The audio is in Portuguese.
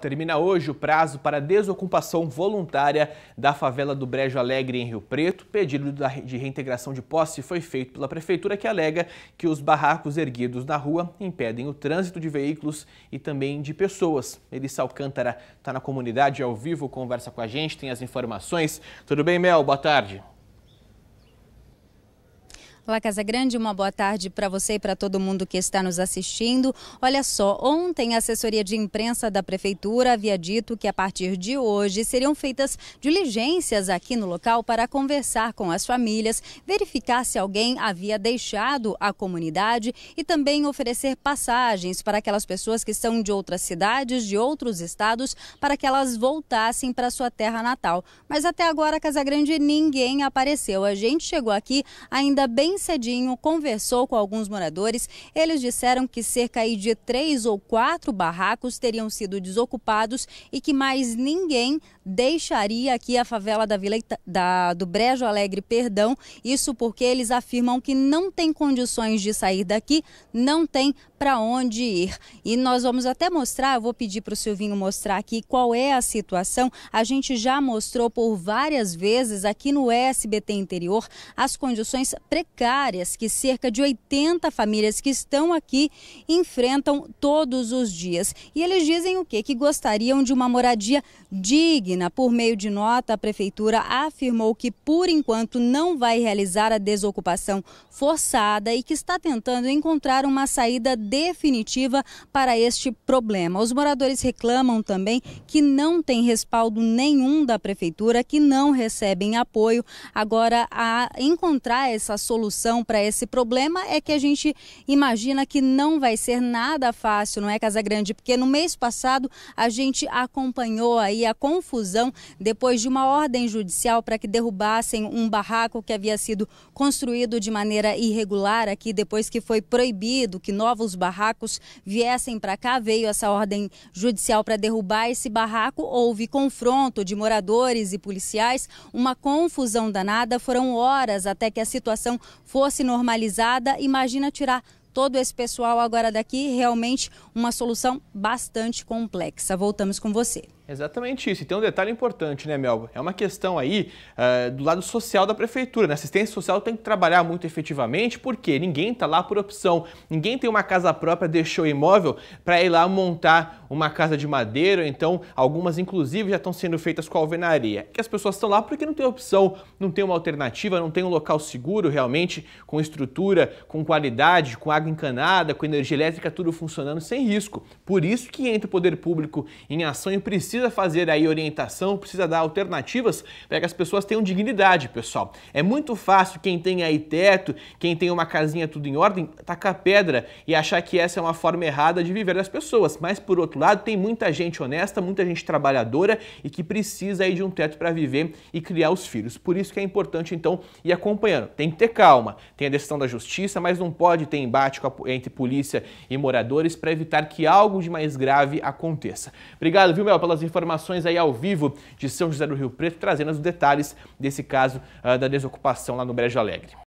Termina hoje o prazo para desocupação voluntária da favela do Brejo Alegre, em Rio Preto. Pedido de reintegração de posse foi feito pela Prefeitura, que alega que os barracos erguidos na rua impedem o trânsito de veículos e também de pessoas. Elissa Alcântara está na comunidade ao vivo, conversa com a gente, tem as informações. Tudo bem, Mel? Boa tarde. Olá, Casa Grande, uma boa tarde para você e para todo mundo que está nos assistindo. Olha só, ontem a assessoria de imprensa da Prefeitura havia dito que a partir de hoje seriam feitas diligências aqui no local para conversar com as famílias, verificar se alguém havia deixado a comunidade e também oferecer passagens para aquelas pessoas que são de outras cidades, de outros estados, para que elas voltassem para sua terra natal. Mas até agora, Casa Grande, ninguém apareceu. A gente chegou aqui ainda bem bem cedinho, conversou com alguns moradores. Eles disseram que cerca de três ou quatro barracos teriam sido desocupados e que mais ninguém deixaria aqui a favela da Vila Ita da, do Brejo Alegre, perdão. Isso porque eles afirmam que não tem condições de sair daqui, não tem para onde ir. E nós vamos até mostrar, eu vou pedir para o Silvinho mostrar aqui qual é a situação. A gente já mostrou por várias vezes aqui no SBT Interior as condições precárias precárias que cerca de 80 famílias que estão aqui enfrentam todos os dias. E eles dizem o quê? Que gostariam de uma moradia digna. Por meio de nota, a prefeitura afirmou que por enquanto não vai realizar a desocupação forçada e que está tentando encontrar uma saída definitiva para este problema. Os moradores reclamam também que não tem respaldo nenhum da prefeitura, que não recebem apoio agora a encontrar essa solução solução para esse problema é que a gente imagina que não vai ser nada fácil, não é, Casa Grande? Porque no mês passado a gente acompanhou aí a confusão depois de uma ordem judicial para que derrubassem um barraco que havia sido construído de maneira irregular aqui, depois que foi proibido que novos barracos viessem para cá, veio essa ordem judicial para derrubar esse barraco, houve confronto de moradores e policiais, uma confusão danada, foram horas até que a situação fosse normalizada, imagina tirar todo esse pessoal agora daqui, realmente uma solução bastante complexa. Voltamos com você. Exatamente isso. E tem um detalhe importante, né, Melba? É uma questão aí uh, do lado social da prefeitura. na né? assistência social tem que trabalhar muito efetivamente, porque ninguém está lá por opção. Ninguém tem uma casa própria, deixou imóvel para ir lá montar uma casa de madeira. Então, algumas, inclusive, já estão sendo feitas com alvenaria. Que as pessoas estão lá porque não tem opção, não tem uma alternativa, não tem um local seguro realmente, com estrutura, com qualidade, com água encanada, com energia elétrica, tudo funcionando sem risco. Por isso que entra o poder público em ação e precisa precisa fazer aí orientação, precisa dar alternativas para que as pessoas tenham dignidade, pessoal. É muito fácil quem tem aí teto, quem tem uma casinha tudo em ordem, tacar pedra e achar que essa é uma forma errada de viver das pessoas. Mas por outro lado, tem muita gente honesta, muita gente trabalhadora e que precisa aí de um teto para viver e criar os filhos. Por isso que é importante então ir acompanhando. Tem que ter calma, tem a decisão da justiça, mas não pode ter embate entre polícia e moradores para evitar que algo de mais grave aconteça. Obrigado, viu, Mel, pelas informações informações aí ao vivo de São José do Rio Preto, trazendo os detalhes desse caso uh, da desocupação lá no Brejo Alegre.